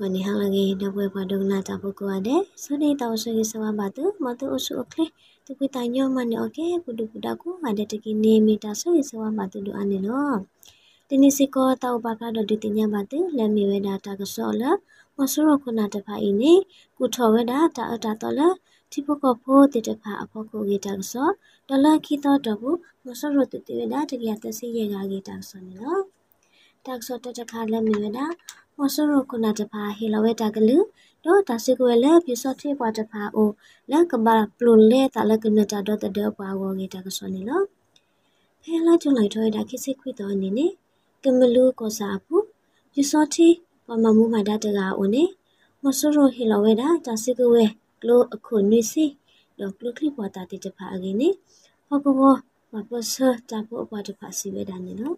mani hang lagi na boy padung na tapo ko ade so dei tau so gi sawa batu matu usu okle tu ku tanyo mani oke kudu kuda ku ade teki ne mi ta so gi sawa batu du ane lo tini siko tau baka do ditinya batu le mi we da ta ko so la mo so ro ku na ta pha ini ku tho we da ta ta to la ti po ko pho ti ta pha apo ko gi ta so to la ki to to bu mo so ro tu ti we da ta gi ta si ye ga gi ta so ni lo ta so ta ta kha le mi we da မဆရကုနာတဖာဟီလဝဲတာကလူတော့တဆကွယ်လဲပြစောထေပွားတဖာအိုလက်ကဘာပလုလဲတလကနတာတော့တဲ့ပွားဝေါ်ကေတကဆောနေလောဖဲလာကျုံလိုက်တော့ဒါခိစိခွိတော်နေနေကမလူကိုစာဘူးပြစောထေပမမူမာဒတကအိုနေမဆရဟီလဝဲတာတဆကွယ်ကလိုအခုနွိစီတော့ကလုခိပွားတာတဲ့တဖာအကင်းနေဟောကဘောမပစတာဘောပွားတဖာစီဝဲတာနေနော်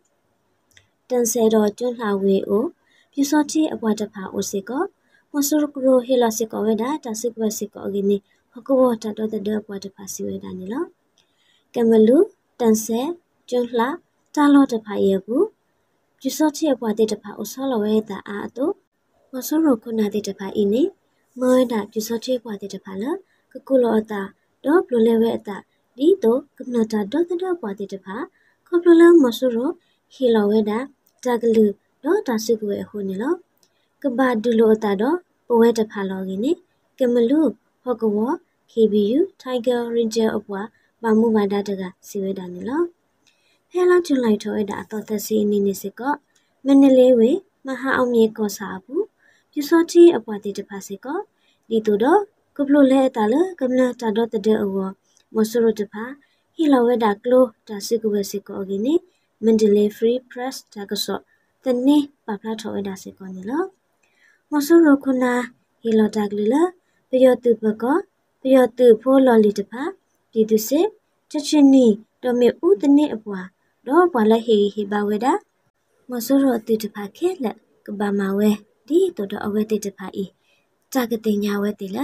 တန်ဆယ်တော်ကျွန်းလာဝေအိုပြစောတီအပွားတဖာအိုစေကောမဆူကရိုဟီလာစေကောဝေဒာတဆစ်ဝစေကောဂိနီဟကဘောတတော်တဲ့အပွားတဖာစီဝေဒာနီလောကမလူတန်ဆဲကျွန်းလှတာလောတဖာယေဘူးပြစောတီအပွားတဲ့တဖာအိုဆောလဝေဒာအာတုမဆူရခုနာတဲ့တဖာအင်းနီမောဒပြစောတီအပွားတဲ့တဖာလကကုလောအတာတော့ဘလိုလဲဝဲအတာဒီတော့ကမ္နတာဒေါသဒေါပွားတဲ့တဖာကဘလိုလဲမဆူရဟီလာဝေဒာတကလူတော့တာစုကွယ်ဟိုနေလောကဘာဒူလိုတာတော့ပဝဲတဖာလောကင်းနေကမလူဟော့ကဝကေ KBU Tiger Ranger အပွားမမှုဘာဒတကစီဝဲတာနေလောဟဲလာချွန်လိုက်တော့အတာအတော်သက်စီနေနေစကောမနလေးဝေမဟာအောင်မြေကောစာဘူးပြစောတီအပွားတိတဖာစကောဒီတူတော့ကပလိုလဲအတာလကမလာတာတော့တတဲ့အဝမဆူရတဖာဟီလာဝဲတာကလိုတာစီကွယ်စကောအကင်းနေမန္တလေး free press တကဆော့တနေ့ပပလာထော်ဝဲဒါစေကောနေလောမဆုရခုနာဟီလတာကလလပယောတုဘကပယောတုဖိုးလော်လီတဖာပြည်သူစစ်ချက်ချင်းနီတော်မြဥတနေ့အပွားတော့ဘွာလက်ဟေဟေပါဝဲတာမဆုရအတိတဖာခဲလက်ကဘာမဝဲဒီတော်တော်အဝဲတိတဖာဤတာကတိညာဝဲတိလ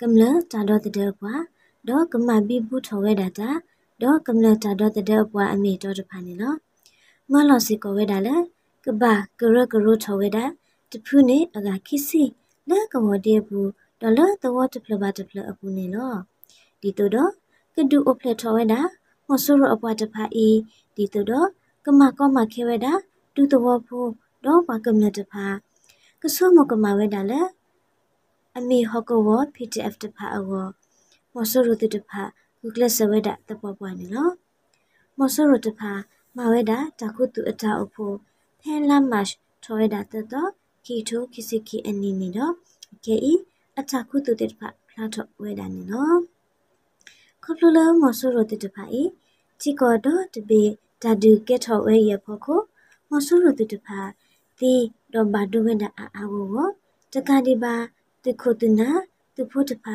ကမလတာတော်တဲ့ဘွာတော့ကမဘီဘူးထော်ဝဲတာတာတော့ကမလတာတော်တဲ့ဘွာအမေတော်တဖာနေလောမလော်စီကောဝဲတာလဲကဘာကရကရထဝေဒတဖူနေအကခိစီလကမောတေဘူးဒေါ်လာတဝတ်ဖလဘတ်ဖလအပူနေလောဒီတို့တော့ကဒူအဖလက်ထဝေဒဟောဆူရအပွားတဖာအီဒီတို့တော့ကမကောမခေဝေဒဒူတဝဖို့တော့ဘာကမလတဖာကဆုမကမဝေဒလည်းအမီဟောကဝ PDF တဖာအောမဆူရတဖာဂုကလဆဝေဒတပပွားနေလောမဆူရတဖာမဝေဒတခုတူအတာအဖို့ဖဲလာမတ်ထွေဒါတတော့ခီထိုခီစီခီအနီနေတော့ကေဤအချခုတုတေတဖဖလာတော့ဝဲဒါနေနော်ခပလူလောမဆူရိုတေတဖဤချီကောတော့တပေဒါဒူကေထောဝဲရဖို့ခုမဆူရိုတေတဖတီတော့ဘာဒူဝဲဒါအာအာဝောတကတိပါတခုတနာတဖို့တဖ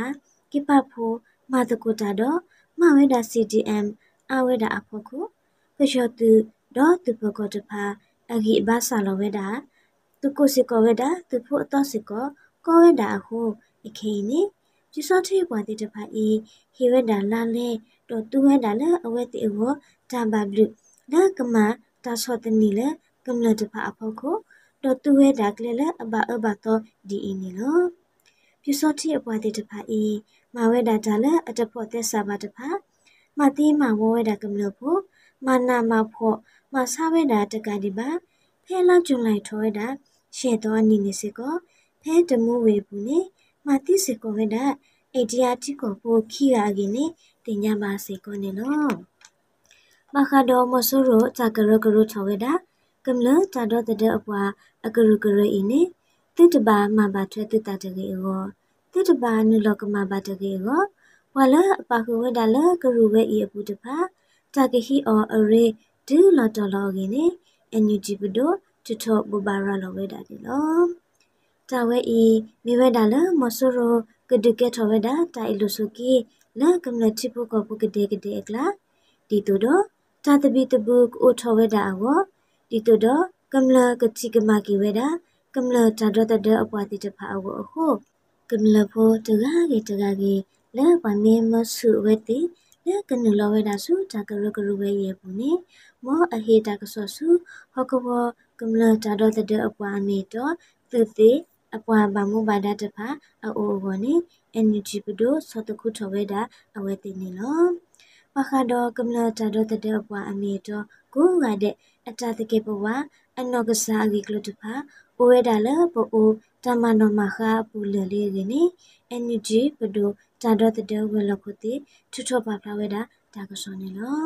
ကိပဖို့မာတကုတာတော့မဝဲဒါ CDM အဝဲဒါအဖို့ခုဖျော်သူတော့တပကောတဖာအဂိဘာဆာလဝေဒာသူကိုစီကောဝေဒာသူဖို့အတော့စီကောကောဝေဒာဟုအခေနိပြစောထေပွားတိတဖာဤဟေဝေဒာလာလေတော့သူဝေဒာလည်းအဝေတိဝတံပါဘလူဒါကမတာဆောတနီလေကမလတဖာအဖို့ကိုတော့သူဝေဒာကလေးလည်းအဘအဘတော့ဒီအင်းနီလောပြစောထေပွားတိတဖာဤမဝေဒာဒါလည်းအတဖို့သက်စာပါတဖာမတိမဝဝေဒာကမလဖို့မနာမဖို့မဆာဝဲတာတကတိပါဖဲလာကျွန်လိုက်ထွဲတာရှဲတော်နီနေစေကောဖဲတမှုဝေဘူးနေမတိစေကောဝဲတာအိတရာတိကိုပိုခီရာကင်းနေတင်ညာပါစေကောနေလောမခါတော်မဆူရောဇာကရကရထွဲတာကမလတာတော်တဲ့အပွားအကရကရအင်းနေတိတဘာမဘာထွဲတိတတကေရောတိတဘာနုလကမဘာတကေရောဝါလအပကဝဲဒါလကရဝဲဤအပူတဖာတာကဟီအော်အရေဒီလာတလောကင်းနေအန်ယူဂျီပဒိုတူထောဘူဘာရာလောဝဲဒါဒီလောတာဝဲဤမိဝဲဒါလမဆူရိုကဒုကေထောဝဲဒါတိုင်လူစုကီလာကမ္လချိပုကပုကဒေကဒေကလာဒီတူတော့တာတဘီတဘူကအိုထောဝဲဒါအောဒီတူတော့ကမ္လကချိကမကီဝဲဒါကမ္လတာဒတဒအပွားတိတဖာအောအခုကမ္လဖိုတကားကေတကားကေလာပမေမဆုဝဲတိလာကနုလောဝဲဒါစုတာကရကရဝဲရေပုန်နေမောအဟေတာကဆောဆူဟကဘကမ္လတာဒတဒအပွားမီတော့သူသိအပွားဘာမှုဘာဒတဖာအိုဝနီအန်ဂျီပဒိုစတခုထဝဲတာအဝဲတင်နေလောပခါဒကမ္လတာဒတဒအပွားအမီတော့ကိုကတဲ့အတတကေပဝအနောကစားဂီကလတဖာအဝဲတာလပအိုတမနောမခပူလလေးရနေအန်ဂျီပဒိုတာဒတဒဝဲလခုတိထွထပါဖလာဝဲတာဒါကဆောနေလော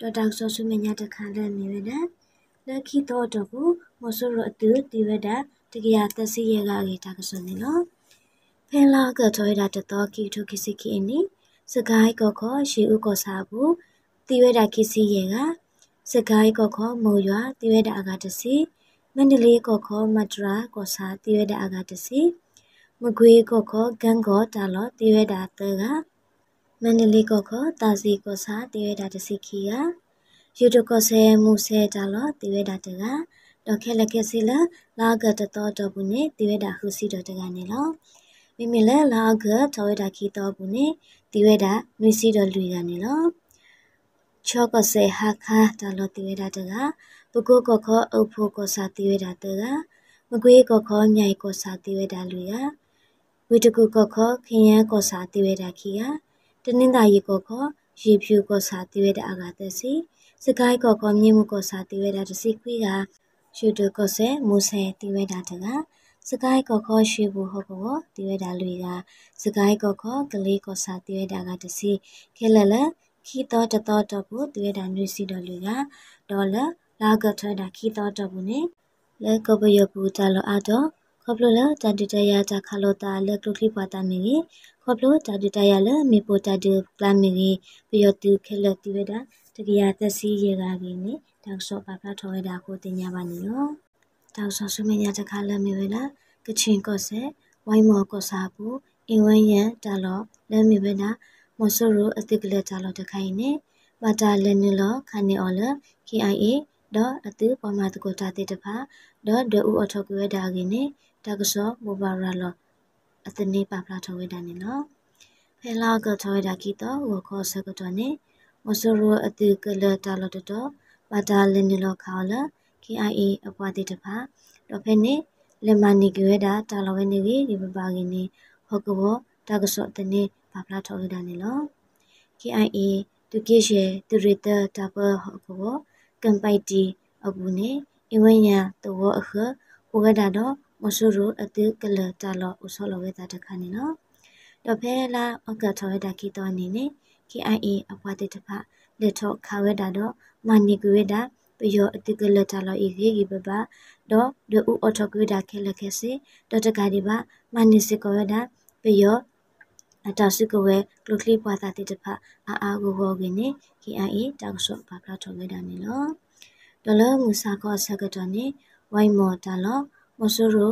တော်တောက်ဆောဆုမညာတခါလည်းနေဝဒလက်ခိတော်တကူမဆူရအတူဒီဝဒတကရတစီရကရေတကဆောနေလောဖဲလာကတော်ရတတော်ကိထုခိစီကိနိစကိုင်းကောခောရှီဥကောစာဘူးတိဝဒခိစီရကစကိုင်းကောခောမောရွာတိဝဒအာဂတစီမန္တလေးကောခောမတရာကောစာတိဝဒအာဂတစီမကွေးကောခောဂန်ကောတာလောတိဝဒတေကမန္တလေးကောခတာစီကောစာတိဝေဒတစီခီယာယူတကောဆေမူဆေတလတိဝေဒတကတော့ခဲလက်ခဲစီလာလာကတတော်တော့ဘူးနဲ့တိဝေဒဟုစီတော့တကနေလောမိမိလဲလာကတော်ဝေဒခီတော့ဘူးနဲ့တိဝေဒနွေစီတော့လူကနေလောချောကဆေဟာခါတလတိဝေဒတကပကောကောခအုပ်ဖို့ကောစာတိဝေဒတကမကွေးကောခမြိုင်ကောစာတိဝေဒလူရဝိတကုကောခခင်ရန်ကောစာတိဝေဒခီယာတနင်္သာရီကောခေါ်ရေဖြူကောစာတိဝဲတအာဂါတစီစကိုင်းကောခေါ်မြေမှုကောစာတိဝဲတာတစီခွေးကရှူတူကောဆဲမူဆဲတိဝဲတာတကစကိုင်းကောခေါ်ရှူဘူဟောကောတိဝဲတာလူကစကိုင်းကောခေါ်ကလေးကောစာတိဝဲတာကတစီခဲလလခီတော်တတော်တော့ဘူးတိဝဲတာညွှန်စီတော်လူကဒေါ်လာလာကထတာခီတော်တော့ဘူးနေလဲကဘယပူတလအတော့ခေါပလိုလာတာဒူတယာတာခါလိုတာလက်ကလုခလီပွားတာမီကြီးခေါပလိုတာဒူတယာလမေပိုတာဒူကလမီကြီးပျော်တူခဲလတီဝဒါတကရာသက်စီရေကားကြီးနိတောက်ဆော့ပါဖတ်ထော်ရတာကိုတင်ညာပါနေရောတောက်ဆော့ဆုမညာတခါလက်မီဝလာကချင်ကော့ဆက်ဝိုင်းမော်ကော့စာဘူးအင်ဝန်းရန်တာလော့လက်မီဝလာမဆော့ရိုအတိကလက်တာလော့တခိုင်နိဘာတာလန်နလခနီအော်လ KIA ဒေါ်အတူပမာတကိုတာတေတဖာဒေါ်ဒူအော်ထော်ကွေဒါဂင်းနိတကဆောမူဘာရလအတနေပပလာထဝေဒနေနော်ဖဲလာကထဝေဒကီတော့ဝခောဆကတော်နေမဆရအတိကလတလတတော်ပတာလင်းနလခေါလ KIA အပွားတိတပါတော့ဖဲနေလမနီကွေတာတလဝဲနေကြီးဒီပပါကင်းနေဟောကဘောတကဆောတနေပပလာထဝေဒနေလော KIA သူကရှေသူရတတပဟောကဘောကံပိုက်တီအဘူးနေအဝိညာတဝအခဝဂဒါတော့မရှုရအတေကလတာလဥဆောလဝေတာတခဏီနော်တော့ဖဲလာအကထဝေတာကီတော်နေနေ KIA အပွားတဲ့တဖလက်ထောခါဝေတာတော့မနိကွေတာပယောအတေကလတာလဤခေကြီးပပတော့ဒူအော်ထကွေတာခဲလက်ခဲစီတော့တကဒီပါမနိစကွေတာပယောအတဆုကဝဲကလကလီပွားတာတဲ့တဖအာအာကိုဟောကင်းနေ KIA တောက်ဆော့ဘာကလာထောဝေတာနေလောဒေါ်လာမူစာကောဆက်ကတော်နေဝိုင်းမော်တာလောမဆိုရို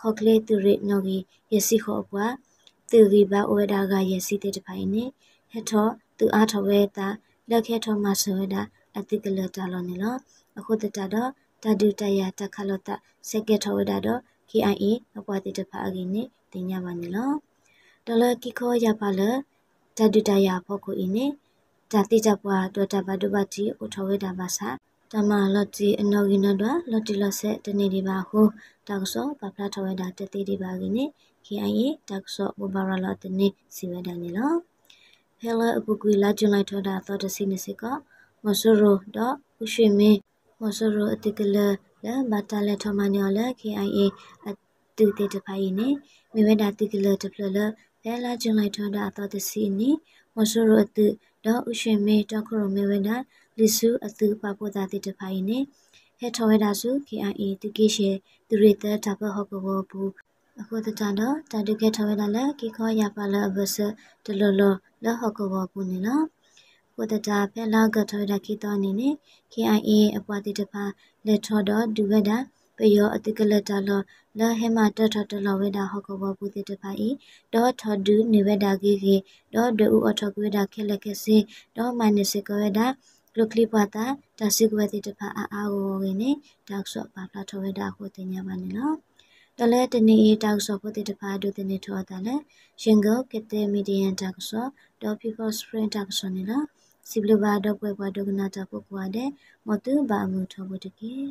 ခေါကလေသူရိနော်ကြီးယစီခေါ်ပွားသူကြီးပါဝဲတာကယစီတဲ့တပိုင်းနဲ့ဟက်ထောသူအားထဝဲတာလက်ခဲထောမဆိုဝဲတာအတိကလတာလောနေလောအခုတတတော့တဒုတယတခလတစကေထောဝဲတာတော့ KIA အပွားတဲ့တဖာအကြီးနဲ့တင်ညပါနေလောဒလကီခေါ်ရပါလတဒုတယဖို့ကိုအင်းနဲ့ဇာတိကြပွားဒေါ်တာဘဒုဘတိဥထဝဲတာပါစာတမလော့တီအနောက်ကိနတော့လော့တီလော့ဆက်တနေဒီပါဟုတောက်စောပပလာထဝဲတာတတိဒီပါကိနေ KIA တောက်စောဘူဘာရလော့တနေစီဝဲတနေလောဟဲလာအပူကွေလာဂျွန်လိုက်ထောတာသောတစီနေစကမဆူရိုဒေါဥရှိမင်းမဆူရိုအတိကလလာဘာတာလက်ထမနီယောလာ KIA အတူတေတဖိုင်နေမိဝဲတာတိကလတပလလဟဲလာဂျွန်လိုက်ထောတာသောတစီနေမဆူရိုအတူဒေါဥရှိမင်းဒေါခရိုမိဝဲတာလစ်စုအသူပပိုတာတိတဖိုင်နေဟဲထော်ဝဲတာစု KIA တူကိရှေသူရိတတဘဟောကဘောဘူးအခုတတတော့တတုကထော်ဝဲတာလဲကိခောရပါလအဘစတလလလဟောကဘောဘူးနေလားကိုတတာဖဲလာကထော်ဝဲတာကိတော်နေနေ KIA အပွားတိတဖာလက်ထော်တော့ဒူဝဲတာပယောအတိကလတလလဟေမတထတလဝေဒဟကဘပုတိတဖိုင်ဒေါထဒုနိဝေဒဂေဂေဒေါဒူအထကဝေဒခေလခေစေဒေါမနိစကဝေဒလကလီပတာဒါစီကွယ်တီတဖာအာအာကိုဝင်နေတောက်ဆော့ပါဖလာထဝဲတာကိုတင်ရပါနေလားတလဲတနေတောက်ဆော့ဖို့တီတဖာဒုတင်နေထောတာလဲရှင်ကောကတဲ့မီဒီယန်တောက်ဆော့ဒေါ်ပီပယ်စပရင်တောက်ဆော့နေလားစီဘလဘာဒေါ်ပွဲပွားဒုကနာတာပုတ်ကွာတဲ့မတူဘာမှုထောဖို့တကယ်